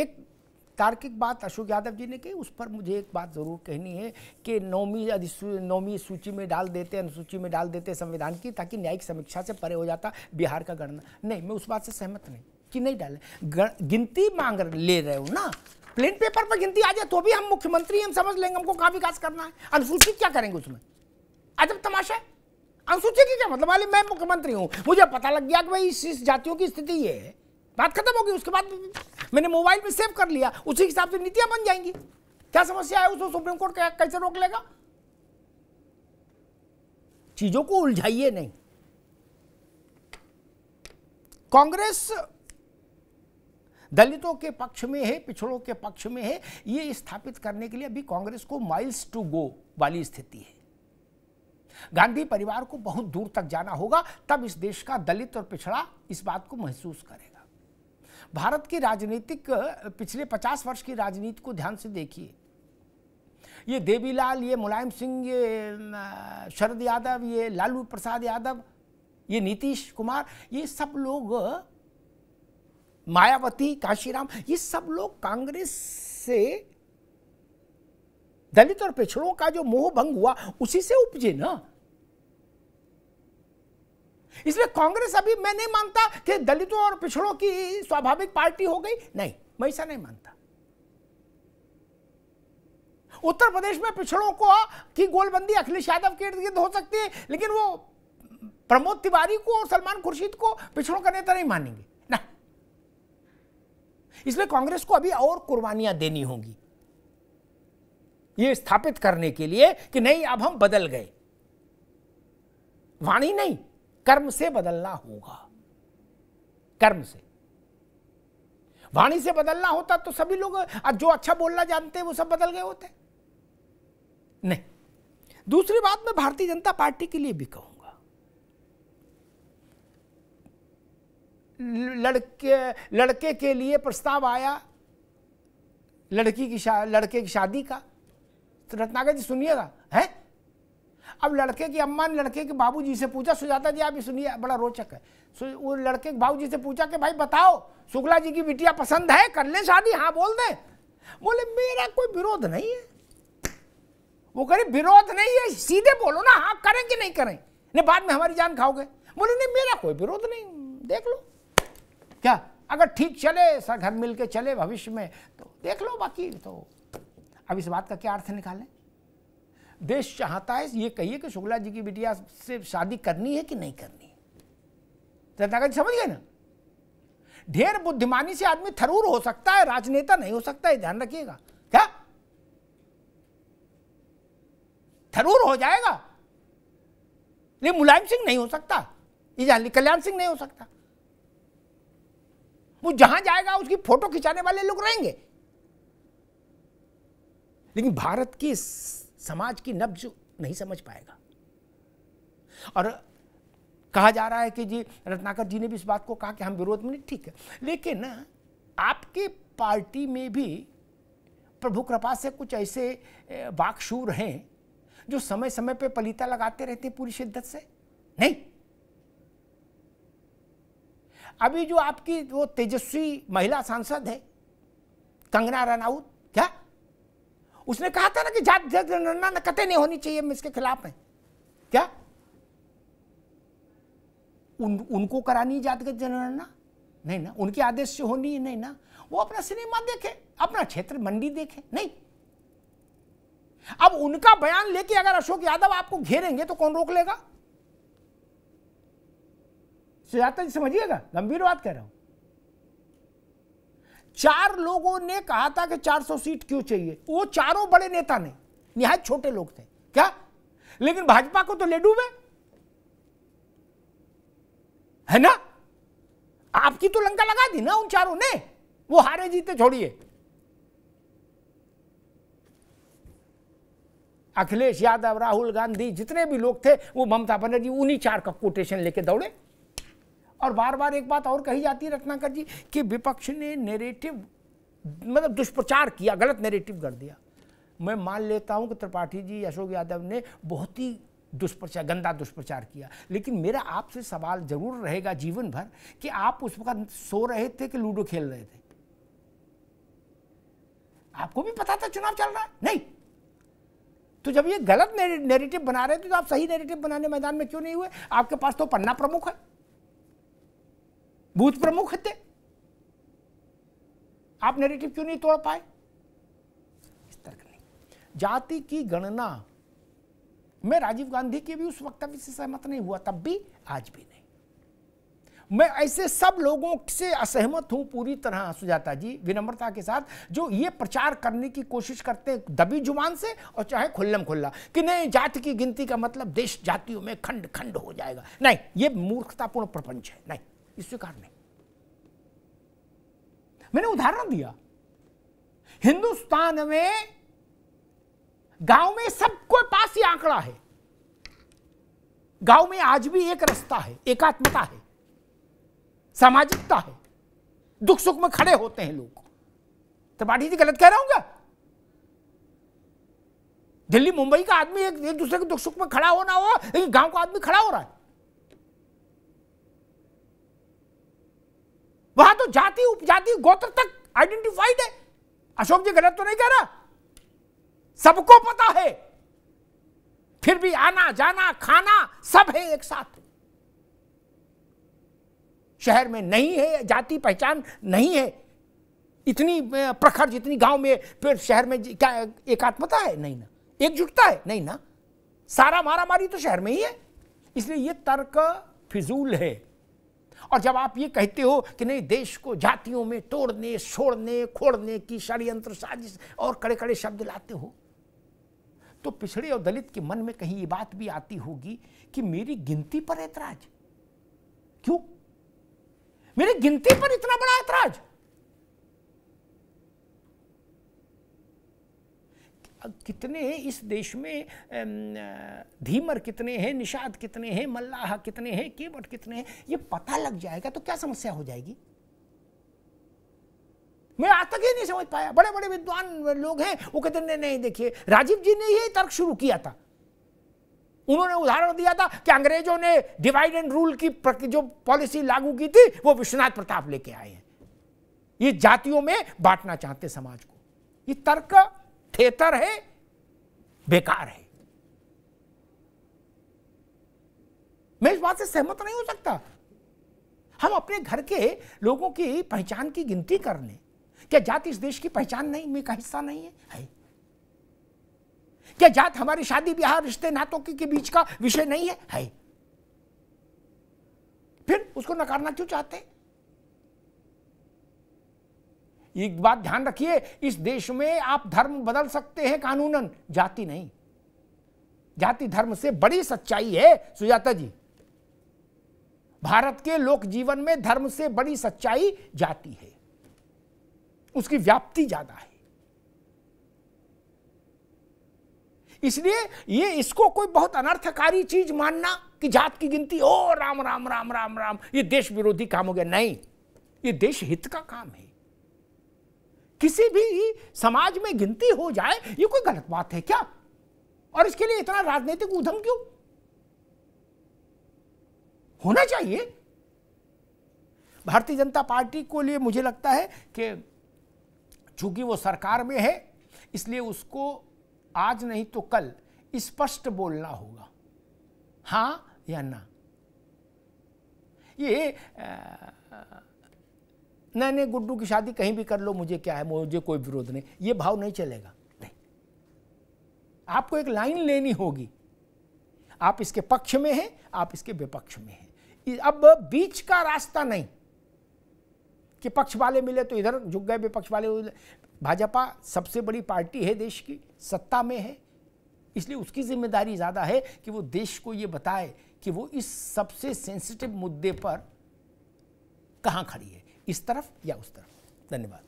एक तार्किक बात अशोक यादव जी ने कही उस पर मुझे एक बात ज़रूर कहनी है कि नौमी अधिसू सूची में डाल देते अनुसूची में डाल देते संविधान की ताकि न्यायिक समीक्षा से परे हो जाता बिहार का गणना नहीं मैं उस बात से सहमत नहीं कि नहीं डाले गिनती मांग ले रहे हो ना प्लेन पेपर पर गिनती आ जाए तो भी हम मुख्यमंत्री हम समझ लेंगे हमको कहाँ विकास करना है अनुसूचित क्या करेंगे उसमें अजब तमाशा है अनुसूचित की क्या मतलब वाली मैं मुख्यमंत्री हूँ मुझे पता लग गया कि भाई इस जातियों की स्थिति ये है बात खत्म होगी उसके बाद मैंने मोबाइल में सेव कर लिया उसी हिसाब से नीतियां बन जाएंगी क्या समस्या है उसको सुप्रीम कोर्ट कैसे रोक लेगा चीजों को उलझाइए नहीं कांग्रेस दलितों के पक्ष में है पिछड़ों के पक्ष में है यह स्थापित करने के लिए अभी कांग्रेस को माइल्स टू गो वाली स्थिति है गांधी परिवार को बहुत दूर तक जाना होगा तब इस देश का दलित और पिछड़ा इस बात को महसूस करेगा भारत की राजनीतिक पिछले पचास वर्ष की राजनीति को ध्यान से देखिए ये देवीलाल ये मुलायम सिंह ये शरद यादव ये लालू प्रसाद यादव ये नीतीश कुमार ये सब लोग मायावती काशीराम ये सब लोग कांग्रेस से दलित और पिछड़ों का जो मोह भंग हुआ उसी से उपजे ना इसलिए कांग्रेस अभी मैं नहीं मानता कि दलितों और पिछड़ों की स्वाभाविक पार्टी हो गई नहीं मैं ऐसा नहीं मानता उत्तर प्रदेश में पिछड़ों को की गोलबंदी अखिलेश यादव के इर्द गिर्द हो सकती है लेकिन वो प्रमोद तिवारी को और सलमान खुर्शीद को पिछड़ों का नेता नहीं मानेंगे ना इसलिए कांग्रेस को अभी और कुर्बानियां देनी होंगी ये स्थापित करने के लिए कि नहीं अब हम बदल गए वाणी नहीं कर्म से बदलना होगा कर्म से वाणी से बदलना होता तो सभी लोग जो अच्छा बोलना जानते हैं वो सब बदल गए होते नहीं दूसरी बात मैं भारतीय जनता पार्टी के लिए भी कहूंगा लड़के लड़के के लिए प्रस्ताव आया लड़की की शा, लड़के की शादी का तो रत्नाकर जी सुनिएगा है अब लड़के की अम्मा ने लड़के के बाबूजी से पूछा सुजाता जी आप सुनिए बड़ा रोचक है वो लड़के के बाबूजी से पूछा कि भाई बताओ शुक्ला जी की बिटिया पसंद है कर ले शादी हाँ बोल दे बोले मेरा कोई विरोध नहीं है वो करे विरोध नहीं है सीधे बोलो ना हाँ करें कि नहीं करें नहीं बाद में हमारी जान खाओगे बोले नहीं मेरा कोई विरोध नहीं देख लो क्या अगर ठीक चले सर घर मिलके चले भविष्य में तो देख लो बाकी तो अब इस बात का क्या अर्थ निकालें देश चाहता है ये कहिए कि शुक्ला जी की बिटिया से शादी करनी है कि नहीं करनी जनता समझ गए ना ढेर बुद्धिमानी से आदमी थरूर हो सकता है राजनेता नहीं हो सकता है ध्यान रखिएगा क्या थरूर हो जाएगा लेकिन मुलायम सिंह नहीं हो सकता ये जान ली कल्याण सिंह नहीं हो सकता वो जहां जाएगा उसकी फोटो खिंचाने वाले लोग रहेंगे लेकिन भारत की समाज की नब्ज नहीं समझ पाएगा और कहा जा रहा है कि जी रत्नाकर जी ने भी इस बात को कहा कि हम विरोध में नहीं ठीक है लेकिन आपके पार्टी में भी प्रभु कृपा से कुछ ऐसे वाकशूर हैं जो समय समय पे पलीता लगाते रहते पूरी शिद्दत से नहीं अभी जो आपकी वो तेजस्वी महिला सांसद है कंगना रनाउत क्या उसने कहा था ना कि जात जनगणना कतई नहीं होनी चाहिए हम इसके खिलाफ हैं क्या उन उनको करानी जातगत जनगणना नहीं ना उनके आदेश से होनी है नहीं ना वो अपना सिनेमा देखे अपना क्षेत्र मंडी देखे नहीं अब उनका बयान लेके अगर अशोक यादव आपको घेरेंगे तो कौन रोक लेगा समझिएगा गंभीर बात कह रहा हूं चार लोगों ने कहा था कि 400 सीट क्यों चाहिए वो चारों बड़े नेता ने निहायत छोटे लोग थे क्या लेकिन भाजपा को तो ले डूबे है ना आपकी तो लंका लगा दी ना उन चारों ने वो हारे जीते छोड़िए अखिलेश यादव राहुल गांधी जितने भी लोग थे वो ममता बनर्जी उन्हीं चार का कोटेशन लेके दौड़े और बार बार एक बात और कही जाती है रत्नाकर जी कि विपक्ष ने नेरेटिव मतलब दुष्प्रचार किया गलत नेरेटिव कर दिया मैं मान लेता हूं कि त्रिपाठी जी अशोक यादव ने बहुत ही दुष्प्रचार गंदा दुष्प्रचार किया लेकिन मेरा आपसे सवाल जरूर रहेगा जीवन भर कि आप उस वक्त सो रहे थे कि लूडो खेल रहे थे आपको भी पता था चुनाव चल रहा है नहीं तो जब ये गलत नेरेटिव बना रहे थे तो आप सही नेरेटिव बनाने मैदान में क्यों नहीं हुए आपके पास तो पन्ना प्रमुख है बूथ प्रमुख थे आप नेगेटिव क्यों नहीं तोड़ पाए इस तर्क नहीं जाति की गणना मैं राजीव गांधी के भी उस वक्तव्य से सहमत नहीं हुआ तब भी आज भी नहीं मैं ऐसे सब लोगों से असहमत हूं पूरी तरह सुजाता जी विनम्रता के साथ जो ये प्रचार करने की कोशिश करते हैं दबी जुबान से और चाहे खुल्लम खुल्ला कि नहीं जाति की गिनती का मतलब देश जातियों में खंड खंड हो जाएगा नहीं ये मूर्खतापूर्ण प्रपंच है नहीं स्वीकार नहीं मैंने उदाहरण दिया हिंदुस्तान में गांव में सबको पास ही आंकड़ा है गांव में आज भी एक रास्ता है एकात्मता है सामाजिकता है दुख सुख में खड़े होते हैं लोग तो पाठी जी गलत कह रहा हूं क्या दिल्ली मुंबई का आदमी एक, एक दूसरे के दुख सुख में खड़ा होना हो गांव का आदमी खड़ा हो रहा है वहां तो जाति उपजाति गोत्र तक आइडेंटिफाइड है अशोक जी गलत तो नहीं कह रहा सबको पता है फिर भी आना जाना खाना सब है एक साथ शहर में नहीं है जाति पहचान नहीं है इतनी प्रखर जितनी गांव में फिर शहर में क्या एकात्मता है नहीं ना एकजुटता है नहीं ना सारा मारामारी तो शहर में ही है इसलिए ये तर्क फिजूल है और जब आप ये कहते हो कि नहीं देश को जातियों में तोड़ने छोड़ने खोड़ने की षडयंत्र साजिश और कड़े कड़े शब्द लाते हो तो पिछड़े और दलित के मन में कहीं ये बात भी आती होगी कि मेरी गिनती पर ऐतराज क्यों मेरी गिनती पर इतना बड़ा ऐतराज कितने इस देश में धीमर कितने हैं निषाद कितने हैं मल्लाह कितने हैं केवट कितने हैं ये पता लग जाएगा तो क्या समस्या हो जाएगी मैं आज तक ही नहीं समझ पाया बड़े बड़े विद्वान लोग हैं वो कहते नहीं नहीं देखिए राजीव जी ने ये तर्क शुरू किया था उन्होंने उदाहरण दिया था कि अंग्रेजों ने डिवाइड एंड रूल की जो पॉलिसी लागू की थी वो विश्वनाथ प्रताप लेके आए हैं ये जातियों में बांटना चाहते समाज को ये तर्क थिएटर है बेकार है मैं इस बात से सहमत नहीं हो सकता हम अपने घर के लोगों की पहचान की गिनती कर लें क्या जात इस देश की पहचान नहीं में का हिस्सा नहीं है, है। क्या जात हमारी शादी ब्याह रिश्ते नातों के, के बीच का विषय नहीं है, है। फिर उसको नकारना क्यों चाहते हैं एक बात ध्यान रखिए इस देश में आप धर्म बदल सकते हैं कानूनन जाति नहीं जाति धर्म से बड़ी सच्चाई है सुजाता जी भारत के लोक जीवन में धर्म से बड़ी सच्चाई जाति है उसकी व्याप्ति ज्यादा है इसलिए ये इसको कोई बहुत अनर्थकारी चीज मानना कि जात की गिनती ओ राम राम राम राम राम ये देश विरोधी काम हो गया नहीं ये देश हित का काम है किसी भी समाज में गिनती हो जाए ये कोई गलत बात है क्या और इसके लिए इतना राजनीतिक उधम क्यों होना चाहिए भारतीय जनता पार्टी को लिए मुझे लगता है कि चूंकि वो सरकार में है इसलिए उसको आज नहीं तो कल स्पष्ट बोलना होगा हां या ना ये आ, आ, नहीं नहीं गुड्डू की शादी कहीं भी कर लो मुझे क्या है मुझे कोई विरोध नहीं ये भाव नहीं चलेगा नहीं आपको एक लाइन लेनी होगी आप इसके पक्ष में हैं आप इसके विपक्ष में हैं अब बीच का रास्ता नहीं कि पक्ष वाले मिले तो इधर झुक गए विपक्ष वाले भाजपा सबसे बड़ी पार्टी है देश की सत्ता में है इसलिए उसकी जिम्मेदारी ज़्यादा है कि वो देश को ये बताए कि वो इस सबसे सेंसिटिव मुद्दे पर कहाँ खड़ी है इस तरफ या उस तरफ धन्यवाद